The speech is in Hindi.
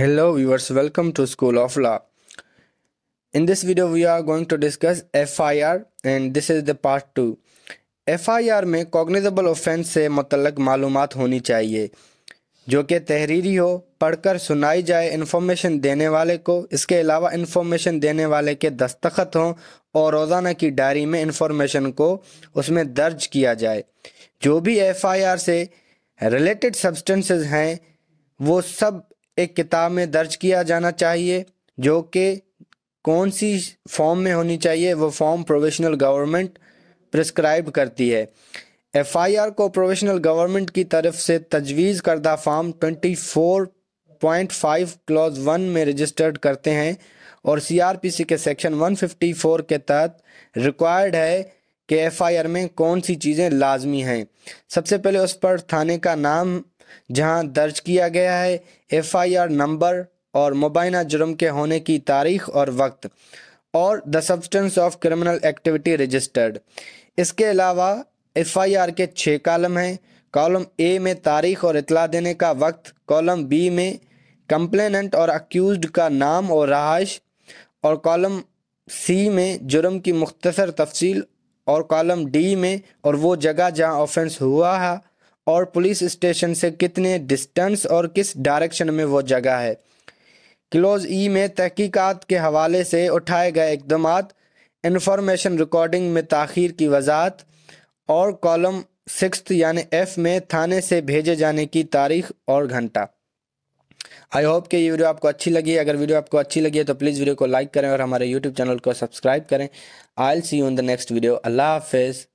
Hello viewers, welcome to School of Law. In this video we are going to discuss FIR and this is the part 2. FIR में cognizable offense से मतलब मालूम होनी चाहिए जो कि तहरीरी हो पढ़कर सुनाई जाए इन्फॉर्मेशन देने वाले को इसके अलावा इन्फॉर्मेशन देने वाले के दस्तखत हों और रोज़ाना की डायरी में इन्फॉर्मेशन को उसमें दर्ज किया जाए जो भी एफआईआर से रिलेटेड सब्सटेंसेस हैं वो सब एक किताब में दर्ज किया जाना चाहिए जो कि कौन सी फॉर्म में होनी चाहिए वो फॉर्म प्रोफेशनल गवर्नमेंट प्रिस्क्राइब करती है एफआईआर को प्रोफेशनल गवर्नमेंट की तरफ से तजवीज़ करदा फॉर्म 24.5 क्लॉज वन में रजिस्टर्ड करते हैं और सीआरपीसी के सेक्शन 154 के तहत रिक्वायर्ड है कि एफआईआर में कौन सी चीज़ें लाजमी हैं सबसे पहले उस पर थाने का नाम जहां दर्ज किया गया है एफआईआर नंबर और मुबैना जुर्म के होने की तारीख और वक्त और the substance of criminal activity registered इसके अलावा एफआईआर के छः कॉलम हैं कॉलम ए में तारीख और इतला देने का वक्त कॉलम बी में कंप्लेनेंट और अक्यूज का नाम और रहाइश और कॉलम सी में जुर्म की मुख्तसर तफसील और कॉलम डी में और वो जगह जहां ऑफेंस हुआ है और पुलिस स्टेशन से कितने डिस्टेंस और किस डायरेक्शन में वो जगह है क्लोज ई में तहकीकात के हवाले से उठाए गए इकदाम इंफॉर्मेशन रिकॉर्डिंग में ताखीर की वजाहत और कॉलम सिक्स यानि एफ में थाने से भेजे जाने की तारीख और घंटा आई होप कि ये वीडियो आपको अच्छी लगी अगर वीडियो आपको अच्छी लगी है तो प्लीज़ वीडियो को लाइक करें और हमारे यूट्यूब चैनल को सब्सक्राइब करें I'll see you in the next video अल्लाह हाफिज़